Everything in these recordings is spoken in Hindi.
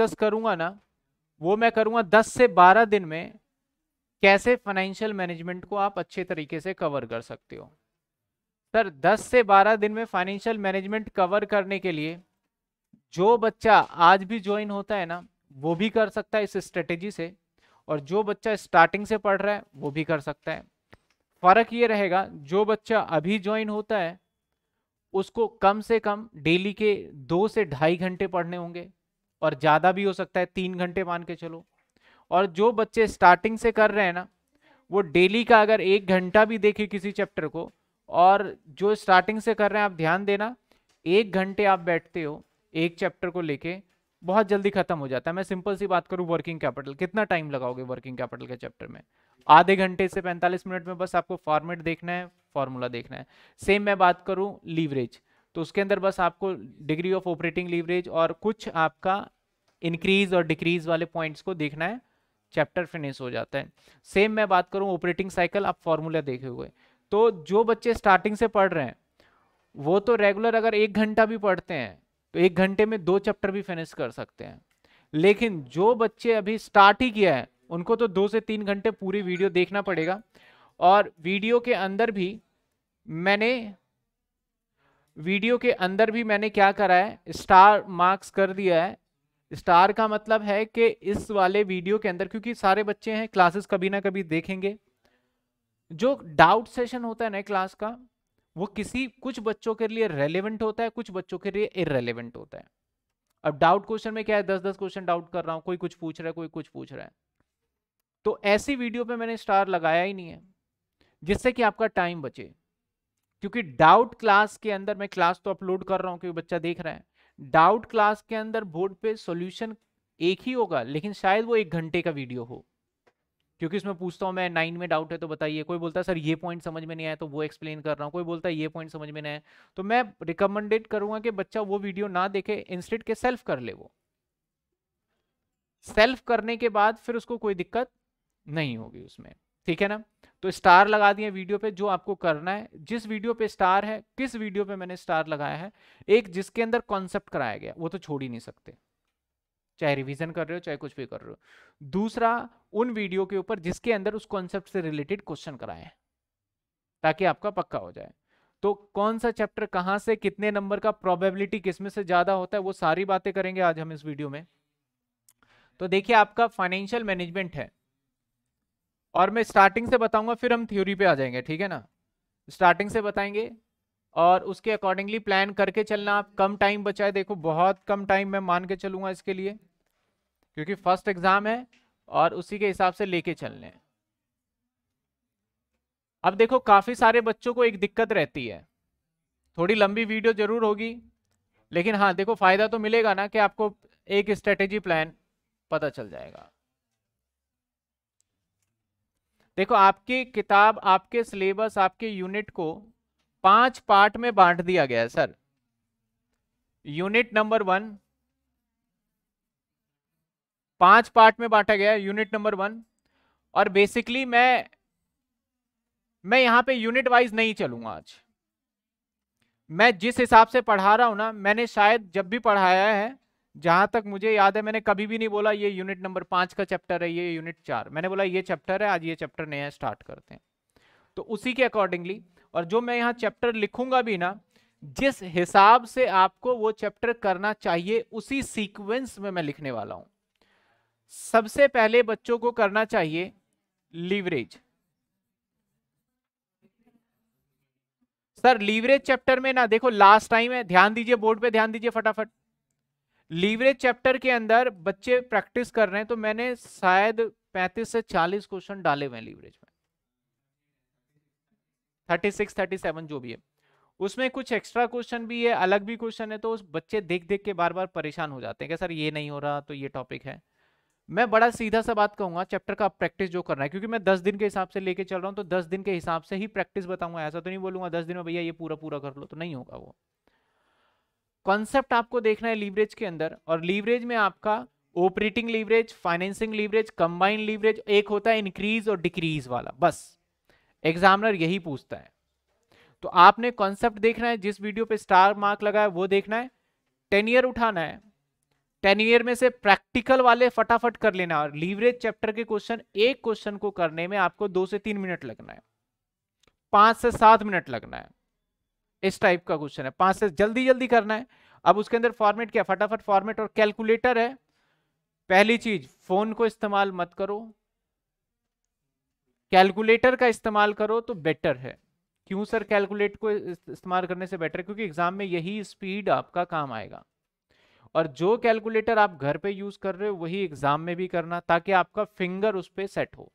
डिस्कस करूंगा ना वो मैं करूंगा 10 से 12 दिन में कैसे फाइनेंशियल मैनेजमेंट को आप अच्छे तरीके से कवर कर सकते हो सर 10 से 12 दिन में फाइनेंशियल मैनेजमेंट कवर करने के लिए जो बच्चा आज भी ज्वाइन होता है ना वो भी कर सकता है इस स्ट्रेटेजी से और जो बच्चा स्टार्टिंग से पढ़ रहा है वो भी कर सकता है फ़र्क ये रहेगा जो बच्चा अभी ज्वाइन होता है उसको कम से कम डेली के दो से ढाई घंटे पढ़ने होंगे और ज़्यादा भी हो सकता है तीन घंटे मान के चलो और जो बच्चे स्टार्टिंग से कर रहे हैं ना वो डेली का अगर एक घंटा भी देखे किसी चैप्टर को और जो स्टार्टिंग से कर रहे हैं आप ध्यान देना एक घंटे आप बैठते हो एक चैप्टर को लेके बहुत जल्दी खत्म हो जाता है मैं सिंपल सी बात करूँ वर्किंग कैपिटल कितना टाइम लगाओगे वर्किंग कैपिटल के चैप्टर में आधे घंटे से पैंतालीस मिनट में बस आपको फॉर्मेट देखना है फॉर्मूला देखना है सेम मैं बात करूँ लीवरेज तो उसके अंदर बस आपको डिग्री ऑफ ऑपरेटिंग लीवरेज और कुछ आपका इंक्रीज और डिक्रीज वाले पॉइंट्स को देखना है चैप्टर फिनिश हो जाता है सेम मैं बात करूँ ऑपरेटिंग साइकिल आप फॉर्मूला देखे हुए तो जो बच्चे स्टार्टिंग से पढ़ रहे हैं वो तो रेगुलर अगर एक घंटा भी पढ़ते हैं तो एक घंटे में दो चैप्टर भी फिनिश कर सकते हैं लेकिन जो बच्चे अभी स्टार्ट ही किया है उनको तो दो से तीन घंटे पूरी वीडियो देखना पड़ेगा और वीडियो के अंदर भी मैंने वीडियो के अंदर भी मैंने क्या करा है स्टार मार्क्स कर दिया है स्टार का मतलब है कि इस वाले वीडियो के अंदर क्योंकि सारे बच्चे हैं क्लासेस कभी ना कभी देखेंगे जो डाउट सेशन होता है ना क्लास का वो किसी कुछ बच्चों के लिए रेलेवेंट होता है कुछ बच्चों के लिए इरेलीवेंट होता है अब डाउट क्वेश्चन में क्या है दस दस क्वेश्चन डाउट कर रहा हूँ कोई कुछ पूछ रहा है कोई कुछ पूछ रहा है तो ऐसी वीडियो पे मैंने स्टार लगाया ही नहीं है जिससे कि आपका टाइम बचे क्योंकि डाउट क्लास के अंदर मैं क्लास तो अपलोड कर रहा हूँ क्योंकि बच्चा देख रहा है डाउट क्लास के अंदर बोर्ड पे सॉल्यूशन एक ही होगा लेकिन शायद वो एक घंटे का वीडियो हो क्योंकि इसमें पूछता हूँ मैं नाइन में डाउट है तो बताइए कोई बोलता है सर ये पॉइंट समझ में नहीं आया तो वो एक्सप्लेन कर रहा हूँ कोई बोलता है ये पॉइंट समझ में नहीं आया तो मैं रिकमेंडेड करूंगा कि बच्चा वो वीडियो ना देखे इंस्टेंट के सेल्फ कर ले वो सेल्फ करने के बाद फिर उसको कोई दिक्कत नहीं होगी उसमें ठीक है ना तो स्टार लगा दिए वीडियो पे जो आपको करना है जिस वीडियो पे स्टार है किस वीडियो पे मैंने स्टार लगाया है एक जिसके अंदर कॉन्सेप्ट कराया गया वो तो छोड़ ही नहीं सकते चाहे रिवीजन कर रहे हो चाहे कुछ भी कर रहे हो दूसरा उन वीडियो के ऊपर जिसके अंदर उस कॉन्सेप्ट से रिलेटेड क्वेश्चन कराए ताकि आपका पक्का हो जाए तो कौन सा चैप्टर कहाँ से कितने नंबर का प्रोबेबिलिटी किसमें से ज़्यादा होता है वो सारी बातें करेंगे आज हम इस वीडियो में तो देखिए आपका फाइनेंशियल मैनेजमेंट है और मैं स्टार्टिंग से बताऊंगा फिर हम थ्योरी पे आ जाएंगे ठीक है ना स्टार्टिंग से बताएंगे और उसके अकॉर्डिंगली प्लान करके चलना आप कम टाइम बचाए देखो बहुत कम टाइम मैं मान के चलूंगा इसके लिए क्योंकि फर्स्ट एग्ज़ाम है और उसी के हिसाब से लेके चलने हैं अब देखो काफ़ी सारे बच्चों को एक दिक्कत रहती है थोड़ी लंबी वीडियो ज़रूर होगी लेकिन हाँ देखो फ़ायदा तो मिलेगा ना कि आपको एक स्ट्रेटेजी प्लान पता चल जाएगा देखो आपकी किताब आपके सिलेबस आपके यूनिट को पांच पार्ट में बांट दिया गया है सर यूनिट नंबर वन पांच पार्ट में बांटा गया है यूनिट नंबर वन और बेसिकली मैं मैं यहां पे यूनिट वाइज नहीं चलूंगा आज मैं जिस हिसाब से पढ़ा रहा हूं ना मैंने शायद जब भी पढ़ाया है जहां तक मुझे याद है मैंने कभी भी नहीं बोला ये यूनिट नंबर पांच का चैप्टर है ये यूनिट चार मैंने बोला ये चैप्टर है आज ये चैप्टर नया स्टार्ट करते हैं तो उसी के अकॉर्डिंगली और जो मैं यहाँ चैप्टर लिखूंगा भी ना जिस हिसाब से आपको वो चैप्टर करना चाहिए उसी सीक्वेंस में मैं लिखने वाला हूं सबसे पहले बच्चों को करना चाहिए लीवरेज सर लीवरेज चैप्टर में ना देखो लास्ट टाइम है ध्यान दीजिए बोर्ड पे ध्यान दीजिए फटाफट लीवरेज चैप्टर के अंदर बच्चे प्रैक्टिस कर रहे हैं तो मैंने शायद 35 से 40 क्वेश्चन डाले हुए हैं लीवरेज में 36 37 जो भी है उसमें कुछ एक्स्ट्रा क्वेश्चन भी है अलग भी क्वेश्चन है तो उस बच्चे देख देख के बार बार परेशान हो जाते हैं कि सर ये नहीं हो रहा तो ये टॉपिक है मैं बड़ा सीधा सा बात कहूंगा चैप्टर का प्रैक्टिस जो करना है क्योंकि मैं दस दिन के हिसाब से लेके चल रहा हूँ तो दस दिन के हिसाब से ही प्रैक्टिस बताऊंगा ऐसा तो नहीं बोलूंगा दस दिन में भैया ये पूरा पूरा कर लो तो नहीं होगा वो कॉन्सेप्ट आपको देखना है लीवरेज के अंदर और लीवरेज में आपका operating leverage financing leverage combine leverage एक होता है इंक्रीज और डिक्रीज वाला बस एग्जामिनर यही पूछता है तो आपने कॉन्सेप्ट देखना है जिस वीडियो पे स्टार मार्क लगा है वो देखना है टेन ईयर उठाना है टेन ईयर में से प्रैक्टिकल वाले फटाफट कर लेना और लीवरेज चैप्टर के क्वेश्चन एक क्वेश्चन को करने में आपको दो से तीन मिनट लगना है पांच से सात मिनट लगना है इस टाइप का क्वेश्चन है पांच से जल्दी जल्दी करना है अब उसके अंदर फॉर्मेट क्या फटाफट फॉर्मेट और कैलकुलेटर है पहली चीज फोन को इस्तेमाल मत करो कैलकुलेटर का इस्तेमाल करो तो बेटर है क्यों सर कैलकुलेट को इस्तेमाल करने से बेटर है क्योंकि एग्जाम में यही स्पीड आपका काम आएगा और जो कैलकुलेटर आप घर पे यूज कर रहे हो वही एग्जाम में भी करना ताकि आपका फिंगर उस पर सेट हो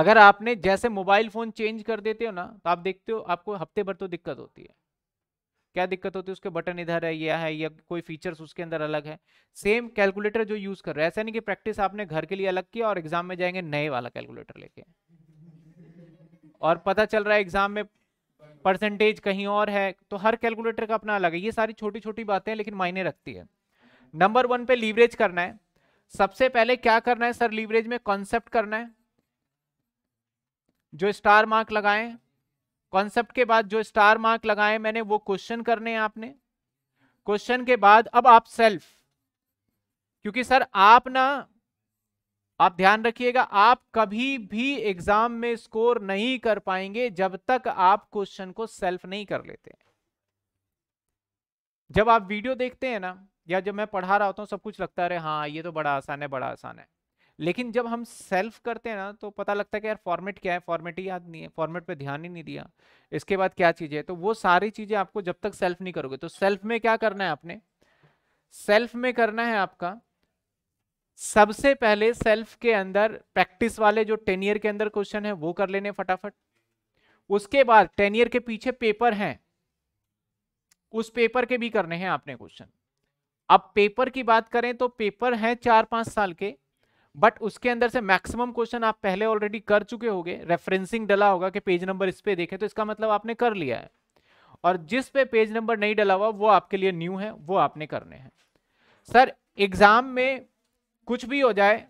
अगर आपने जैसे मोबाइल फोन चेंज कर देते हो ना तो आप देखते हो आपको हफ्ते भर तो दिक्कत होती है क्या दिक्कत होती है उसके बटन इधर है या है या कोई फीचर्स उसके अंदर अलग है सेम कैलकुलेटर जो यूज कर रहे हैं ऐसा नहीं कि प्रैक्टिस आपने घर के लिए अलग किया और एग्जाम में जाएंगे नए वाला कैलकुलेटर लेके और पता चल रहा है एग्जाम में परसेंटेज कहीं और है तो हर कैलकुलेटर का अपना अलग है ये सारी छोटी छोटी बातें लेकिन मायने रखती है नंबर वन पे लीवरेज करना है सबसे पहले क्या करना है सर लीवरेज में कॉन्सेप्ट करना है जो स्टार मार्क लगाए कॉन्सेप्ट के बाद जो स्टार मार्क लगाए मैंने वो क्वेश्चन करने हैं आपने क्वेश्चन के बाद अब आप सेल्फ क्योंकि सर आप ना आप ध्यान रखिएगा आप कभी भी एग्जाम में स्कोर नहीं कर पाएंगे जब तक आप क्वेश्चन को सेल्फ नहीं कर लेते जब आप वीडियो देखते हैं ना या जब मैं पढ़ा रहा होता हूं सब कुछ लगता है हाँ ये तो बड़ा आसान है बड़ा आसान है लेकिन जब हम सेल्फ करते हैं ना तो पता लगता है कि यार फॉर्मेट क्या है फॉर्मेट ही याद नहीं है फॉर्मेट पे ध्यान ही नहीं दिया इसके बाद क्या चीज़ है तो वो सारी चीज़ें आपको जब तक सेल्फ नहीं करोगे तो सेल्फ में क्या करना है आपने सेल्फ में करना है आपका सबसे पहले सेल्फ के अंदर प्रैक्टिस वाले जो टेन ईयर के अंदर क्वेश्चन है वो कर लेने फटाफट उसके बाद टेन ईयर के पीछे पेपर है उस पेपर के भी करने हैं आपने क्वेश्चन अब पेपर की बात करें तो पेपर है चार पांच साल के बट उसके अंदर से मैक्सिमम क्वेश्चन आप पहले ऑलरेडी कर चुके होंगे रेफरेंसिंग डला होगा कि पेज नंबर इस पे देखें तो इसका मतलब आपने कर लिया है और जिस पे पेज नंबर नहीं डला हुआ वो आपके लिए न्यू है वो आपने करने हैं सर एग्जाम में कुछ भी हो जाए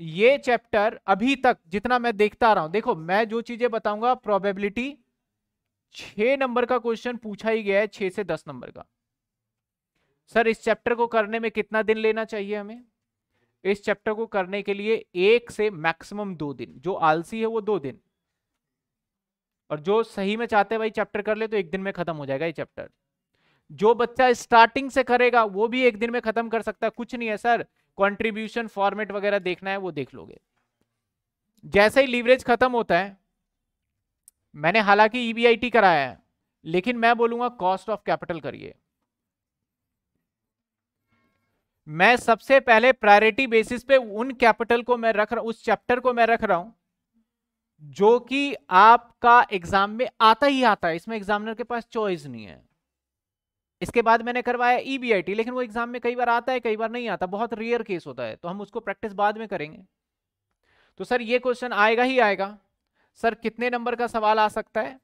ये चैप्टर अभी तक जितना मैं देखता आ रहा हूं देखो मैं जो चीजें बताऊंगा प्रोबेबिलिटी छ नंबर का क्वेश्चन पूछा ही गया है छह से दस नंबर का सर इस चैप्टर को करने में कितना दिन लेना चाहिए हमें इस चैप्टर को करने के लिए एक से मैक्सिमम दो दिन जो आलसी है वो दो दिन और जो सही में चाहते हैं भाई चैप्टर कर ले तो एक दिन में खत्म हो जाएगा ये चैप्टर जो बच्चा स्टार्टिंग से करेगा वो भी एक दिन में खत्म कर सकता है कुछ नहीं है सर कंट्रीब्यूशन फॉर्मेट वगैरह देखना है वो देख लोगे जैसे ही लीवरेज खत्म होता है मैंने हालांकि ईबीआईटी e कराया है लेकिन मैं बोलूंगा कॉस्ट ऑफ कैपिटल करिए मैं सबसे पहले प्रायोरिटी बेसिस पे उन कैपिटल को मैं रख रहा हूं उस चैप्टर को मैं रख रहा हूं जो कि आपका एग्जाम में आता ही आता है इसमें एग्जामिनर के पास चॉइस नहीं है इसके बाद मैंने करवाया ईबीआईटी e लेकिन वो एग्जाम में कई बार आता है कई बार नहीं आता बहुत रेयर केस होता है तो हम उसको प्रैक्टिस बाद में करेंगे तो सर ये क्वेश्चन आएगा ही आएगा सर कितने नंबर का सवाल आ सकता है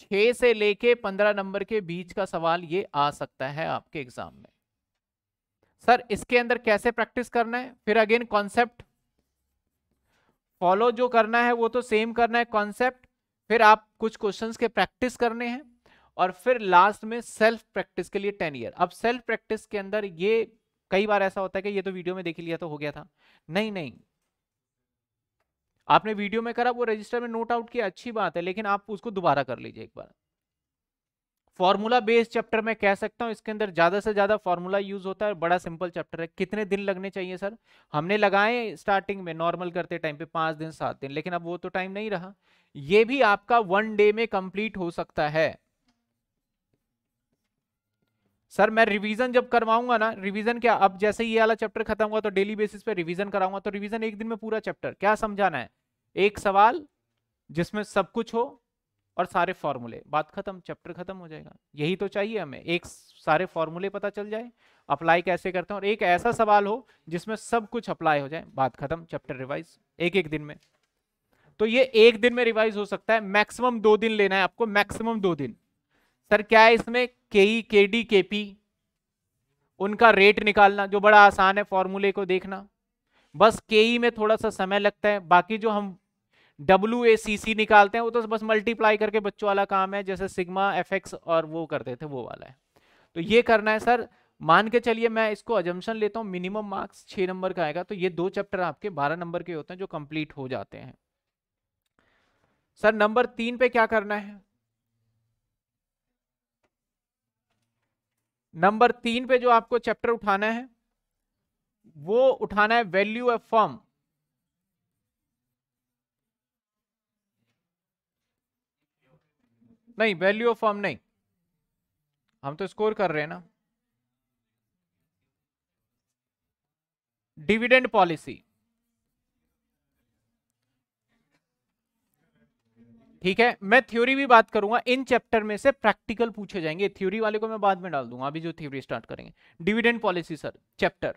छह से लेके पंद्रह नंबर के बीच का सवाल ये आ सकता है आपके एग्जाम में सर इसके अंदर कैसे प्रैक्टिस करना है फिर अगेन कॉन्सेप्ट फॉलो जो करना है वो तो सेम करना है कॉन्सेप्ट फिर आप कुछ क्वेश्चंस के प्रैक्टिस करने हैं और फिर लास्ट में सेल्फ प्रैक्टिस के लिए टेन ईयर अब सेल्फ प्रैक्टिस के अंदर ये कई बार ऐसा होता है कि ये तो वीडियो में देख लिया तो हो गया था नहीं नहीं आपने वीडियो में करा वो रजिस्टर में नोट आउट किया अच्छी बात है लेकिन आप उसको दोबारा कर लीजिए एक बार फॉर्मूला बेस्ड चैप्टर में कह सकता हूँ इसके अंदर ज़्यादा से ज़्यादा फॉर्मूला यूज होता है बड़ा सिंपल चैप्टर है कितने दिन लगने चाहिए सर हमने लगाए स्टार्टिंग में नॉर्मल करते टाइम पे पाँच दिन सात दिन लेकिन अब वो तो टाइम नहीं रहा ये भी आपका वन डे में कंप्लीट हो सकता है सर मैं रिवीजन जब करवाऊंगा ना रिवीजन क्या अब जैसे ये वाला चैप्टर खत्म हुआ तो डेली बेसिस पे रिवीजन कराऊंगा तो रिवीजन एक दिन में पूरा चैप्टर क्या समझाना है एक सवाल जिसमें सब कुछ हो और सारे फॉर्मूले बात खत्म चैप्टर खत्म हो जाएगा यही तो चाहिए हमें एक सारे फॉर्मूले पता चल जाए अप्लाई कैसे करते हैं और एक ऐसा सवाल हो जिसमें सब कुछ अप्लाई हो जाए बात खत्म चैप्टर रिवाइज एक एक दिन में तो ये एक दिन में रिवाइज हो सकता है मैक्सिमम दो दिन लेना है आपको मैक्सिमम दो दिन सर क्या है इसमें के ई के डी के पी उनका रेट निकालना जो बड़ा आसान है फॉर्मूले को देखना बस के ई e में थोड़ा सा समय लगता है बाकी जो हम डब्ल्यू ए सी सी निकालते हैं वो तो बस मल्टीप्लाई करके बच्चों वाला काम है जैसे सिग्मा एफ एक्स और वो करते थे वो वाला है तो ये करना है सर मान के चलिए मैं इसको अजम्पन लेता हूँ मिनिमम मार्क्स छः नंबर का आएगा तो ये दो चैप्टर आपके बारह नंबर के होते हैं जो कंप्लीट हो जाते हैं सर नंबर तीन पे क्या करना है नंबर तीन पे जो आपको चैप्टर उठाना है वो उठाना है वैल्यू ऑफ फॉर्म नहीं वैल्यू ऑफ फॉर्म नहीं हम तो स्कोर कर रहे हैं ना डिविडेंड पॉलिसी ठीक है मैं थ्योरी भी बात करूंगा इन चैप्टर में से प्रैक्टिकल पूछे जाएंगे थ्योरी वाले को मैं बाद में डाल दूंगा अभी जो थ्योरी स्टार्ट करेंगे डिविडेंड पॉलिसी सर चैप्टर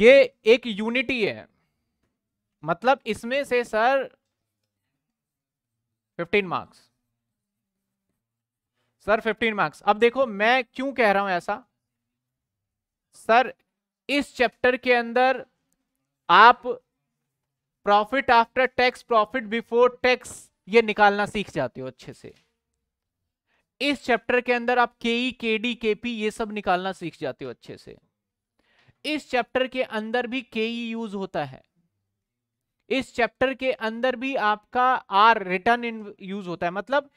ये एक यूनिटी है मतलब इसमें से sir fifteen marks sir fifteen marks अब देखो मैं क्यों कह रहा हूं ऐसा सर इस चैप्टर के अंदर आप profit after tax profit before tax ये निकालना सीख जाते हो अच्छे से इस चैप्टर के अंदर आप के ई के डी के पी ये सब निकालना सीख जाते हो अच्छे से इस चैप्टर के अंदर भी के ई यूज होता है इस चैप्टर के अंदर भी आपका आर रिटर्न इन यूज होता है मतलब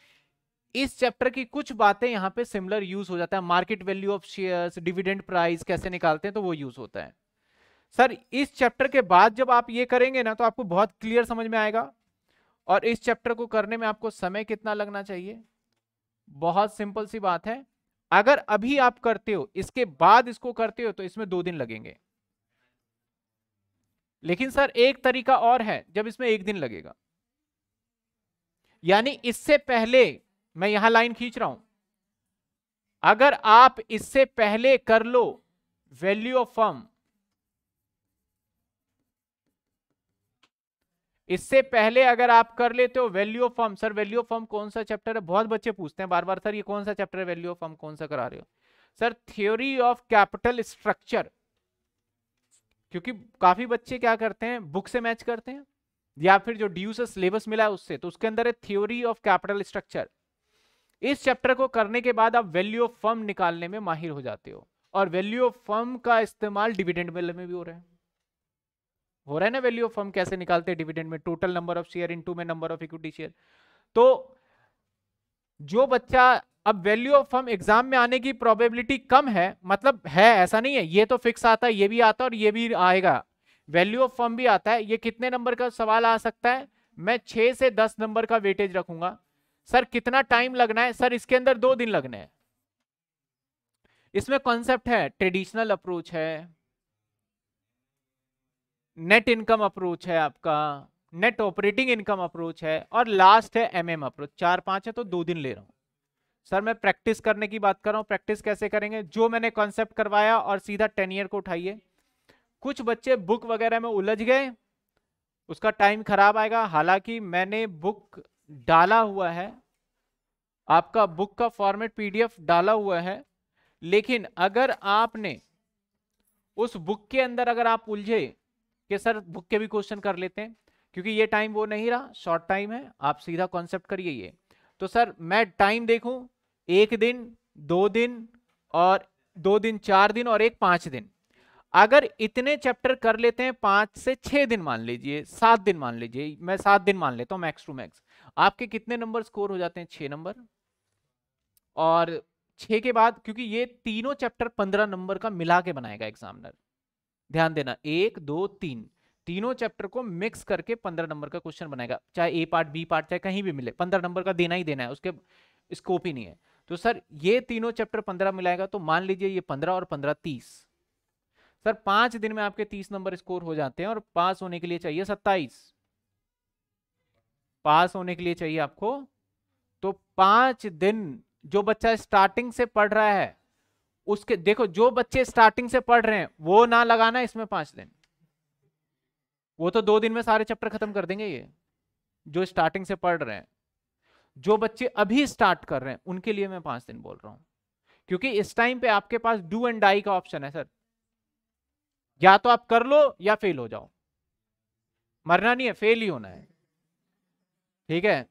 इस चैप्टर की कुछ बातें यहां पे सिमिलर यूज हो जाता है market value of shares dividend price कैसे निकालते हैं तो वो यूज होता है सर इस चैप्टर के बाद जब आप ये करेंगे ना तो आपको बहुत क्लियर समझ में आएगा और इस चैप्टर को करने में आपको समय कितना लगना चाहिए बहुत सिंपल सी बात है अगर अभी आप करते हो इसके बाद इसको करते हो तो इसमें दो दिन लगेंगे लेकिन सर एक तरीका और है जब इसमें एक दिन लगेगा यानी इससे पहले मैं यहां लाइन खींच रहा हूं अगर आप इससे पहले कर लो वैल्यू ऑफ फर्म इससे पहले अगर आप कर लेते हो value of firm sir value of firm कौन सा चैप्टर है बहुत बच्चे पूछते हैं बार बार सर ये कौन सा चैप्टर है वैल्यू ऑफ फर्म कौन सा करा रहे हो sir theory of capital structure क्योंकि काफ़ी बच्चे क्या करते हैं बुक से मैच करते हैं या फिर जो ड्यू से सिलेबस मिला है उससे तो उसके अंदर है थ्योरी ऑफ कैपिटल स्ट्रक्चर इस चैप्टर को करने के बाद आप वैल्यू ऑफ फर्म निकालने में माहिर हो जाते हो और वैल्यू ऑफ फर्म का इस्तेमाल डिविडेंड मिलने में भी हो रहा है हो रहा है ना वैल्यू ऑफ फर्म कैसे निकालते हैं डिविडेंड में total number of share into में नंबर ऑफ इक्विटी शेयर तो जो बच्चा अब वैल्यू ऑफ फर्म एग्जाम में आने की प्रोबेबिलिटी कम है मतलब है ऐसा नहीं है ये तो फिक्स आता है ये भी आता है और ये भी आएगा वैल्यू ऑफ फर्म भी आता है ये कितने नंबर का सवाल आ सकता है मैं छः से दस नंबर का वेटेज रखूंगा सर कितना टाइम लगना है सर इसके अंदर दो दिन लगने हैं इसमें कॉन्सेप्ट है ट्रेडिशनल अप्रोच है नेट इनकम अप्रोच है आपका नेट ऑपरेटिंग इनकम अप्रोच है और लास्ट है एमएम अप्रोच चार पांच है तो दो दिन ले रहा हूं सर मैं प्रैक्टिस करने की बात कर रहा हूँ प्रैक्टिस कैसे करेंगे जो मैंने कॉन्सेप्ट करवाया और सीधा टेन ईयर को उठाइए कुछ बच्चे बुक वगैरह में उलझ गए उसका टाइम खराब आएगा हालांकि मैंने बुक डाला हुआ है आपका बुक का फॉर्मेट पीडीएफ डाला हुआ है लेकिन अगर आपने उस बुक के अंदर अगर आप उलझे कि सर बुक के भी क्वेश्चन कर लेते हैं क्योंकि ये टाइम वो नहीं रहा शॉर्ट टाइम है आप सीधा कॉन्सेप्ट करिए ये तो सर मैं टाइम देखूं एक दिन दो दिन और दो दिन चार दिन और एक पांच दिन अगर इतने चैप्टर कर लेते हैं पांच से छह दिन मान लीजिए सात दिन मान लीजिए मैं सात दिन मान लेता हूं मैक्स टू मैक्स आपके कितने नंबर स्कोर हो जाते हैं छह नंबर और छह के बाद क्योंकि ये तीनों चैप्टर पंद्रह नंबर का मिला के बनाएगा एग्जामिनर ध्यान देना एक दो तीन तीनों चैप्टर को मिक्स करके पंद्रह नंबर का क्वेश्चन बनाएगा चाहे ए पार्ट बी पार्ट चाहे कहीं भी मिले पंद्रह नंबर का देना ही देना है उसके स्कोप ही नहीं है तो सर ये तीनों चैप्टर पंद्रह मिलाएगा तो मान लीजिए ये पंद्रह और पंद्रह तीस सर पांच दिन में आपके तीस नंबर स्कोर हो जाते हैं और पास होने के लिए चाहिए सत्ताईस पास होने के लिए चाहिए आपको तो पांच दिन जो बच्चा स्टार्टिंग से पढ़ रहा है उसके देखो जो बच्चे स्टार्टिंग से पढ़ रहे हैं वो ना लगाना इसमें पांच दिन वो तो दो दिन में सारे चैप्टर खत्म कर देंगे ये जो स्टार्टिंग से पढ़ रहे हैं जो बच्चे अभी स्टार्ट कर रहे हैं उनके लिए मैं पांच दिन बोल रहा हूं क्योंकि इस टाइम पे आपके पास डू एंड डाई का ऑप्शन है सर या तो आप कर लो या फेल हो जाओ मरना नहीं है फेल ही होना है ठीक है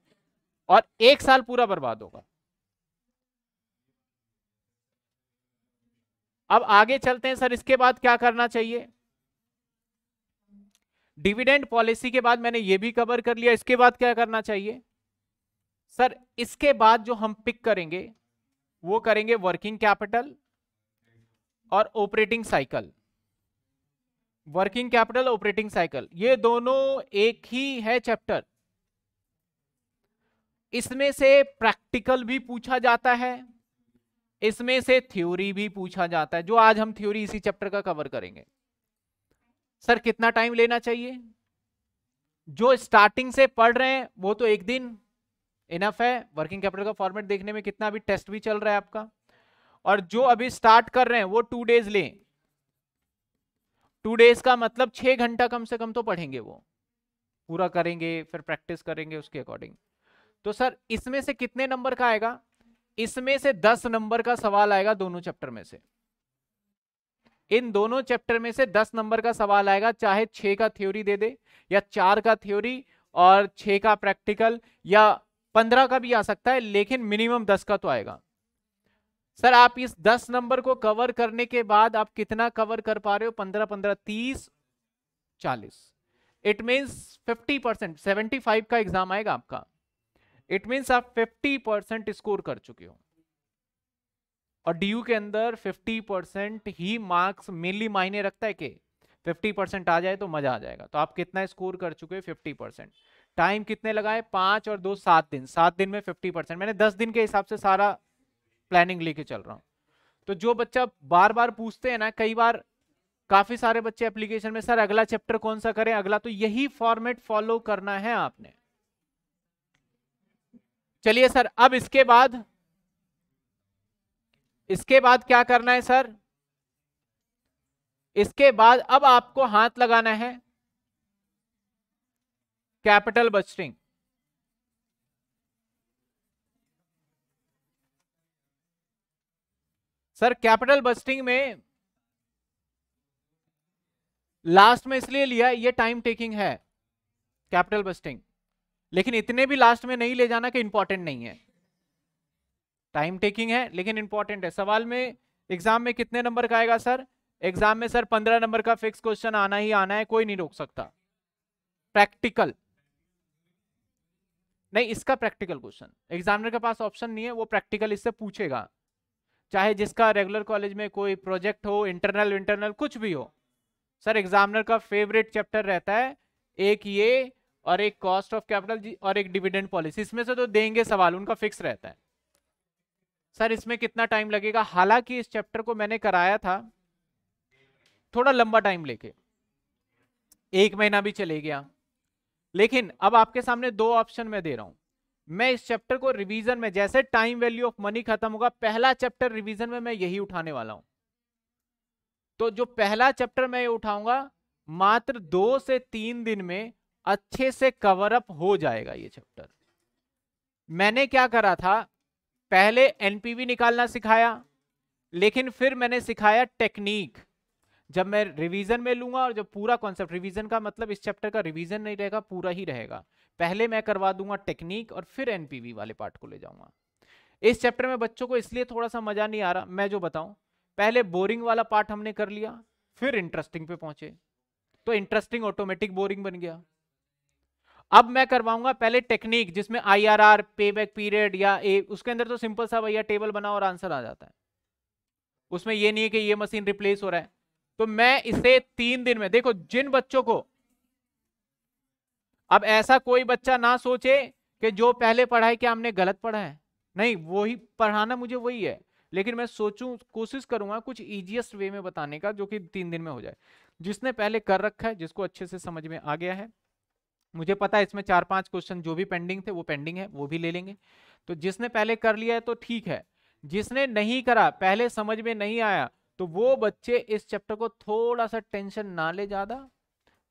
और एक साल पूरा बर्बाद होगा अब आगे चलते हैं सर इसके बाद क्या करना चाहिए डिविडेंड पॉलिसी के बाद मैंने ये भी कवर कर लिया इसके बाद क्या करना चाहिए सर इसके बाद जो हम पिक करेंगे वो करेंगे वर्किंग कैपिटल और operating cycle working capital operating cycle ये दोनों एक ही है चैप्टर इसमें से प्रैक्टिकल भी पूछा जाता है इसमें से थ्योरी भी पूछा जाता है जो आज हम थ्योरी इसी चैप्टर का कवर करेंगे सर कितना टाइम लेना चाहिए जो स्टार्टिंग से पढ़ रहे हैं वो तो एक दिन इनफ है वर्किंग कैपिटल का फॉर्मेट देखने में कितना अभी टेस्ट भी चल रहा है आपका और जो अभी स्टार्ट कर रहे हैं वो टू डेज लें टू डेज का मतलब छह घंटा कम से कम तो पढ़ेंगे वो पूरा करेंगे फिर प्रैक्टिस करेंगे उसके अकॉर्डिंग तो सर इसमें से कितने नंबर का आएगा इसमें से दस नंबर का सवाल आएगा दोनों चैप्टर में से इन दोनों चैप्टर में से दस नंबर का सवाल आएगा चाहे छह का थ्योरी दे दे या चार का थ्योरी और छ का प्रैक्टिकल या पंद्रह का भी आ सकता है लेकिन मिनिमम दस का तो आएगा सर आप इस दस नंबर को कवर करने के बाद आप कितना कवर कर पा रहे हो पंद्रह पंद्रह तीस चालीस it means fifty percent seventy five का एग्जाम आएगा आपका इट मीन्स आप फिफ्टी परसेंट स्कोर कर चुके हो और डी के अंदर 50 परसेंट ही मार्क्स मेनली मायने रखता है कि 50 परसेंट आ जाए तो मज़ा आ जाएगा तो आप कितना स्कोर कर चुके हो परसेंट टाइम कितने लगाए पाँच और दो सात दिन सात दिन में फिफ्टी परसेंट मैंने दस दिन के हिसाब से सारा प्लानिंग लेके चल रहा हूँ तो जो बच्चा बार बार पूछते हैं ना कई बार काफ़ी सारे बच्चे एप्लीकेशन में सर अगला चैप्टर कौन सा करें अगला तो यही फॉर्मेट फॉलो करना है आपने चलिए सर अब इसके बाद इसके बाद क्या करना है सर इसके बाद अब आपको हाथ लगाना है capital budgeting sir capital budgeting में लास्ट में इसलिए लिया ये टाइम टेकिंग है कैपिटल बस्टिंग लेकिन इतने भी लास्ट में नहीं ले जाना कि इंपॉर्टेंट नहीं है टाइम टेकिंग है लेकिन इंपॉर्टेंट है सवाल में एग्जाम में कितने नंबर का आएगा सर एग्जाम में सर पंद्रह नंबर का फिक्स क्वेश्चन आना ही आना है कोई नहीं रोक सकता प्रैक्टिकल नहीं इसका प्रैक्टिकल क्वेश्चन एग्जामिनर के पास ऑप्शन नहीं है वो प्रैक्टिकल इससे पूछेगा चाहे जिसका रेगुलर कॉलेज में कोई प्रोजेक्ट हो इंटरनल इंटरनल कुछ भी हो सर एग्जामिनर का फेवरेट चैप्टर रहता है एक ये और एक कॉस्ट ऑफ कैपिटल और एक डिविडेंड पॉलिसी इसमें से तो देंगे सवाल उनका फिक्स रहता है सर इसमें कितना टाइम लगेगा हालांकि इस चैप्टर को मैंने कराया था थोड़ा लंबा टाइम लेके एक महीना भी चले गया लेकिन अब आपके सामने दो ऑप्शन में दे रहा हूं मैं इस चैप्टर को रिवीजन में जैसे टाइम वैल्यू ऑफ मनी खत्म होगा पहला चैप्टर रिवीजन में मैं यही उठाने वाला हूं तो जो पहला चैप्टर मैं ये उठाऊंगा मात्र दो से तीन दिन में अच्छे से कवर अप हो जाएगा ये चैप्टर मैंने क्या करा था पहले एनपीवी निकालना सिखाया लेकिन फिर मैंने सिखाया टेक्निक जब मैं रिवीजन में लूंगा और जब पूरा कॉन्सेप्ट रिवीजन का मतलब इस चैप्टर का रिवीजन नहीं रहेगा पूरा ही रहेगा पहले मैं करवा दूंगा टेक्निक और फिर एनपीवी वाले पार्ट को ले जाऊंगा इस चैप्टर में बच्चों को इसलिए थोड़ा सा मजा नहीं आ रहा मैं जो बताऊं पहले बोरिंग वाला पार्ट हमने कर लिया फिर इंटरेस्टिंग पे पहुंचे तो इंटरेस्टिंग ऑटोमेटिक बोरिंग बन गया अब मैं करवाऊंगा पहले टेक्निक जिसमें I R R pay back period या ए उसके अंदर तो सिंपल सा भैया टेबल बनाओ और आंसर आ जाता है उसमें ये नहीं है कि ये मशीन रिप्लेस हो रहा है तो मैं इसे तीन दिन में देखो जिन बच्चों को अब ऐसा कोई बच्चा ना सोचे कि जो पहले पढ़ा है क्या हमने गलत पढ़ा है नहीं वही पढ़ाना मुझे वही है लेकिन मैं सोचूं कोशिश करूंगा कुछ ईजिएस्ट वे में बताने का जो कि तीन दिन में हो जाए जिसने पहले कर रखा है जिसको अच्छे से समझ में आ गया है मुझे पता है इसमें चार पांच क्वेश्चन जो भी पेंडिंग थे वो पेंडिंग है वो भी ले लेंगे तो जिसने पहले कर लिया है तो ठीक है जिसने नहीं करा पहले समझ में नहीं आया तो वो बच्चे इस चैप्टर को थोड़ा सा टेंशन ना ले ज़्यादा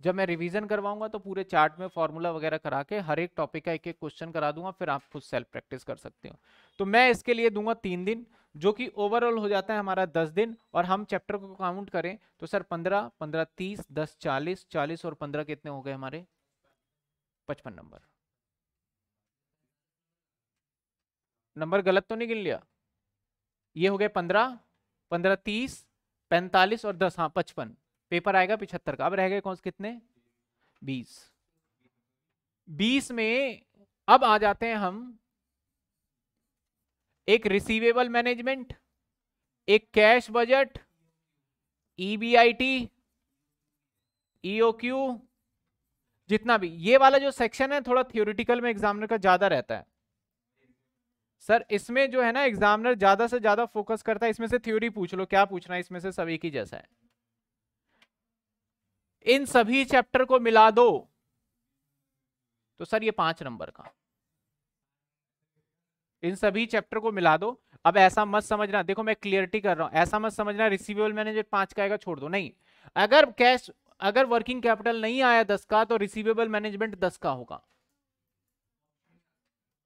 जब मैं रिवीजन करवाऊंगा तो पूरे चार्ट में फॉर्मूला वगैरह करा के हर एक टॉपिक का एक एक क्वेश्चन करा दूंगा फिर आप खुद सेल्फ प्रैक्टिस कर सकते हो तो मैं इसके लिए दूंगा तीन दिन जो कि ओवरऑल हो जाता है हमारा दस दिन और हम चैप्टर को काउंट करें तो सर पंद्रह पंद्रह तीस दस चालीस चालीस और पंद्रह कितने हो गए हमारे पचपन नंबर नंबर गलत तो नहीं गिन लिया ये हो गए पंद्रह पंद्रह तीस पैंतालीस और दस हाँ पचपन पेपर आएगा पिछहत्तर का अब रह गए कौन कितने बीस बीस में अब आ जाते हैं हम एक रिसीवेबल मैनेजमेंट एक कैश बजट ईबीआईटी ईओक्यू जितना भी ये वाला जो सेक्शन है थोड़ा थियोरिटिकल में एग्जामिनर का ज्यादा रहता है सर इसमें जो है ना एग्जामिनर ज्यादा से ज्यादा फोकस करता है इसमें से थ्योरी पूछ लो क्या पूछना है इसमें से सभी की जैसा है इन सभी चैप्टर को मिला दो तो सर ये पांच नंबर का इन सभी चैप्टर को मिला दो अब ऐसा मत समझना देखो मैं क्लियरिटी कर रहा हूं ऐसा मत समझना रिसीवेबल मैनेजर पांच का आएगा छोड़ दो नहीं अगर कैश अगर वर्किंग कैपिटल नहीं आया दस का तो रिसीवेबल मैनेजमेंट दस का होगा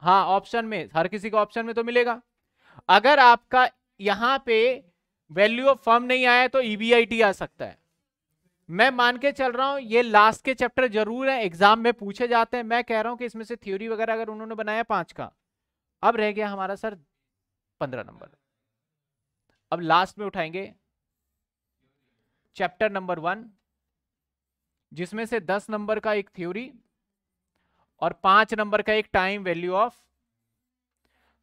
हाँ ऑप्शन में हर किसी को ऑप्शन में तो मिलेगा अगर आपका यहां पे वैल्यू ऑफ फर्म नहीं आया तो ईबीआईटी e आ सकता है मैं मान के चल रहा हूं ये लास्ट के चैप्टर जरूर है एग्जाम में पूछे जाते हैं मैं कह रहा हूं कि इसमें से थ्योरी वगैरह अगर उन्होंने बनाया पांच का अब रह गया हमारा सर पंद्रह नंबर अब लास्ट में उठाएंगे चैप्टर नंबर वन जिसमें से दस नंबर का एक थ्योरी और पांच नंबर का एक time value of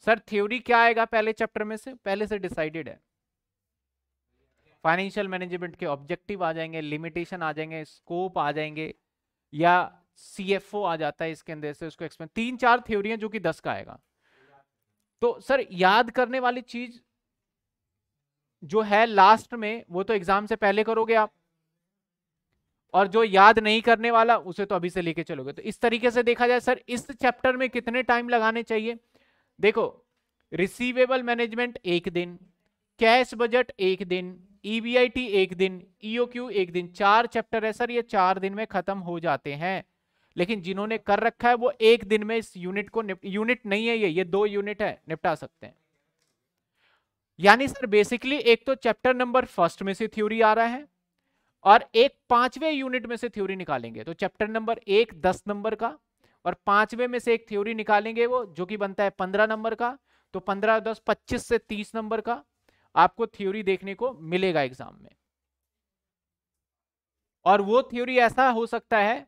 sir theory क्या आएगा पहले चैप्टर में से पहले से डिसाइडेड है फाइनेंशियल मैनेजमेंट के ऑब्जेक्टिव आ जाएंगे लिमिटेशन आ जाएंगे स्कोप आ जाएंगे या सी आ जाता है इसके अंदर से उसको एक्सप्लेन तीन चार थ्योरियां जो कि दस का आएगा तो सर याद करने वाली चीज जो है लास्ट में वो तो एग्जाम से पहले करोगे आप और जो याद नहीं करने वाला उसे तो अभी से लेके चलोगे तो इस तरीके से देखा जाए सर इस चैप्टर में कितने टाइम लगाने चाहिए देखो रिसीवेबल मैनेजमेंट एक दिन कैश बजट एक दिन ईवीआईटी e एक दिन ईओक्यू e एक दिन चार चैप्टर है सर ये चार दिन में खत्म हो जाते हैं लेकिन जिन्होंने कर रखा है वो एक दिन में इस यूनिट को यूनिट नहीं है ये ये दो यूनिट है निपटा सकते हैं यानी सर बेसिकली एक तो चैप्टर नंबर फर्स्ट में से थ्योरी आ रहा है और एक पांचवे यूनिट में से थ्योरी निकालेंगे तो चैप्टर नंबर एक दस नंबर का और पांचवे में से एक थ्योरी निकालेंगे वो जो कि बनता है पंद्रह नंबर का तो पंद्रह दस पच्चीस से तीस नंबर का आपको थ्योरी देखने को मिलेगा एग्जाम में और वो थ्योरी ऐसा हो सकता है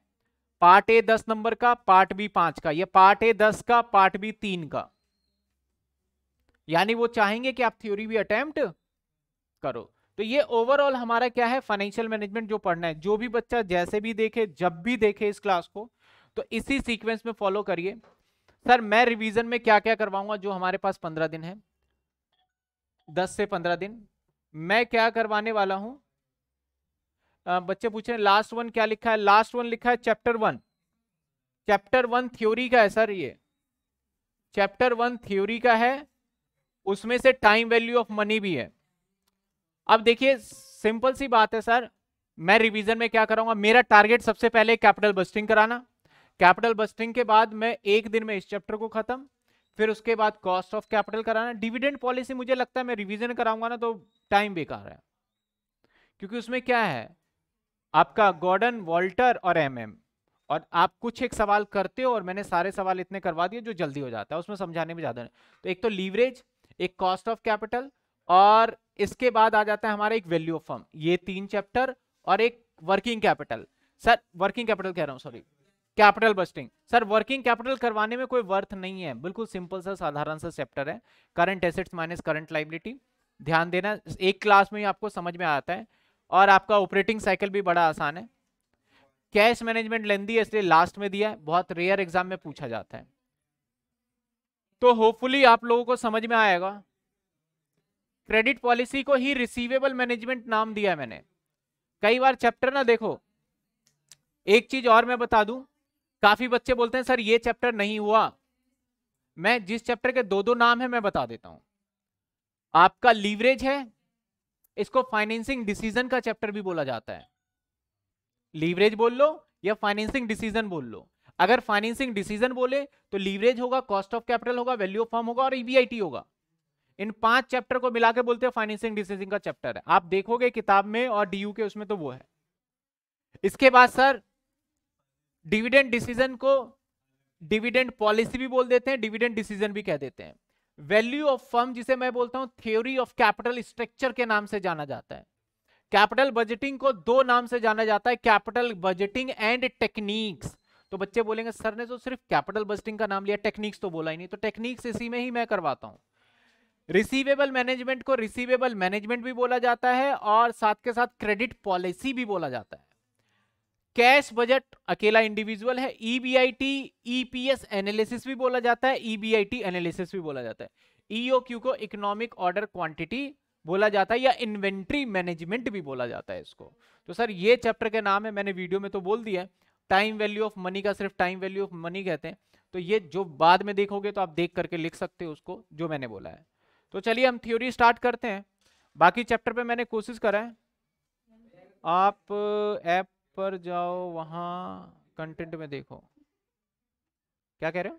पार्ट ए दस नंबर का पार्ट बी पांच का या पार्ट ए दस का पार्ट बी तीन का यानी वो चाहेंगे कि आप थ्योरी भी अटेम्प्ट करो तो ये ओवरऑल हमारा क्या है फाइनेंशियल मैनेजमेंट जो पढ़ना है जो भी बच्चा जैसे भी देखे जब भी देखे इस क्लास को तो इसी सीक्वेंस में फॉलो करिए सर मैं रिवीजन में क्या क्या करवाऊंगा जो हमारे पास पंद्रह दिन है दस से पंद्रह दिन मैं क्या करवाने वाला हूं आ, बच्चे पूछ रहे लास्ट वन क्या लिखा है लास्ट वन लिखा है chapter one chapter one theory का है सर ये चैप्टर वन थ्योरी का है उसमें से टाइम वैल्यू ऑफ मनी भी है अब देखिए सिंपल सी बात है सर मैं रिवीजन में क्या कराऊंगा मेरा टारगेट सबसे पहले कैपिटल बस्टिंग कराना कैपिटल बस्टिंग के बाद मैं एक दिन में इस चैप्टर को खत्म फिर उसके बाद कॉस्ट ऑफ कैपिटल कराना डिविडेंड पॉलिसी मुझे लगता है मैं रिवीजन कराऊंगा ना तो टाइम बेकार है क्योंकि उसमें क्या है आपका गॉर्डन वॉल्टर और एम MM, और आप कुछ एक सवाल करते हो और मैंने सारे सवाल इतने करवा दिए जो जल्दी हो जाता है उसमें समझाने में ज़्यादा तो एक तो लीवरेज एक कॉस्ट ऑफ कैपिटल और इसके बाद आ जाता है हमारा एक वैल्यू ऑफ फर्म ये तीन चैप्टर और एक working capital sir working capital कह रहा हूँ sorry capital budgeting sir working capital करवाने में कोई वर्थ नहीं है बिल्कुल सिंपल सा साधारण सा चैप्टर है current assets minus current liability ध्यान देना एक क्लास में ही आपको समझ में आता है और आपका ऑपरेटिंग साइकिल भी बड़ा आसान है कैश मैनेजमेंट लेंदी इसलिए लास्ट में दिया है बहुत रेयर एग्जाम में पूछा जाता है तो होपफुली आप लोगों को समझ में आएगा क्रेडिट पॉलिसी को ही रिसीवेबल मैनेजमेंट नाम दिया मैंने कई बार चैप्टर ना देखो एक चीज और मैं बता दूं काफी बच्चे बोलते हैं सर ये चैप्टर नहीं हुआ मैं जिस चैप्टर के दो दो नाम है मैं बता देता हूं आपका लीवरेज है इसको फाइनेंसिंग डिसीजन का चैप्टर भी बोला जाता है लीवरेज बोल लो या फाइनेंसिंग डिसीजन बोल लो अगर फाइनेंसिंग डिसीजन बोले तो लीवरेज होगा कॉस्ट ऑफ कैपिटल होगा वैल्यू ऑफ फॉर्म होगा और ईबीआईटी e होगा इन पांच चैप्टर को मिला के बोलते हैं फाइनेंसिंग डिसीजन का चैप्टर है आप देखोगे किताब में और डी के उसमें तो वो है इसके बाद सर डिविडेंड डिसीजन को डिविडेंड पॉलिसी भी बोल देते हैं डिविडेंड डिसीजन भी कह देते हैं वैल्यू ऑफ फर्म जिसे मैं बोलता हूं थ्योरी ऑफ कैपिटल स्ट्रक्चर के नाम से जाना जाता है कैपिटल बजटिंग को दो नाम से जाना जाता है कैपिटल बजटिंग एंड टेक्निक्स तो बच्चे बोलेंगे सर ने तो सिर्फ कैपिटल बजटिंग का नाम लिया टेक्निक्स तो बोला ही नहीं तो टेक्निक्स इसी में ही मैं करवाता हूं रिसीवेबल मैनेजमेंट को रिसीवेबल मैनेजमेंट भी बोला जाता है और साथ के साथ क्रेडिट पॉलिसी भी बोला जाता है कैश बजट अकेला इंडिविजुअल है ईबीआईटी ईपीएस एनालिसिस भी बोला जाता है ईबीआईटी e एनालिसिस भी बोला जाता है ईओक्यू e को इकोनॉमिक ऑर्डर क्वांटिटी बोला जाता है या इन्वेंट्री मैनेजमेंट भी बोला जाता है इसको तो सर ये चैप्टर के नाम है मैंने वीडियो में तो बोल दिया है टाइम वैल्यू ऑफ मनी का सिर्फ टाइम वैल्यू ऑफ मनी कहते हैं तो ये जो बाद में देखोगे तो आप देख करके लिख सकते हो उसको जो मैंने बोला है तो चलिए हम थ्योरी स्टार्ट करते हैं बाकी चैप्टर पे मैंने कोशिश करा है आप ऐप पर जाओ वहाँ कंटेंट में देखो क्या कह रहे हो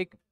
एक